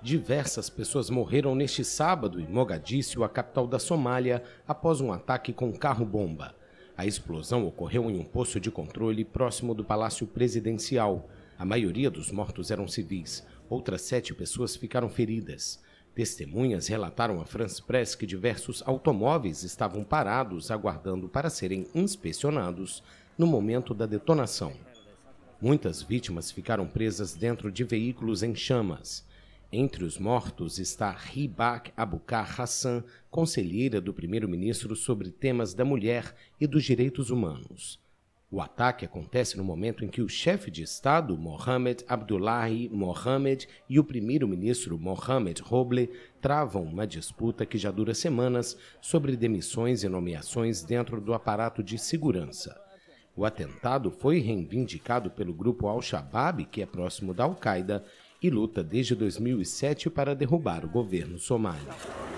Diversas pessoas morreram neste sábado em Mogadíscio, a capital da Somália, após um ataque com carro-bomba. A explosão ocorreu em um posto de controle próximo do Palácio Presidencial. A maioria dos mortos eram civis. Outras sete pessoas ficaram feridas. Testemunhas relataram à France Press que diversos automóveis estavam parados aguardando para serem inspecionados no momento da detonação. Muitas vítimas ficaram presas dentro de veículos em chamas. Entre os mortos está Ribak Abukar Hassan, conselheira do primeiro-ministro sobre temas da mulher e dos direitos humanos. O ataque acontece no momento em que o chefe de Estado, Mohamed Abdullahi Mohamed, e o primeiro-ministro Mohamed Roble travam uma disputa que já dura semanas sobre demissões e nomeações dentro do aparato de segurança. O atentado foi reivindicado pelo grupo Al-Shabaab, que é próximo da Al-Qaeda, e luta desde 2007 para derrubar o governo somalí.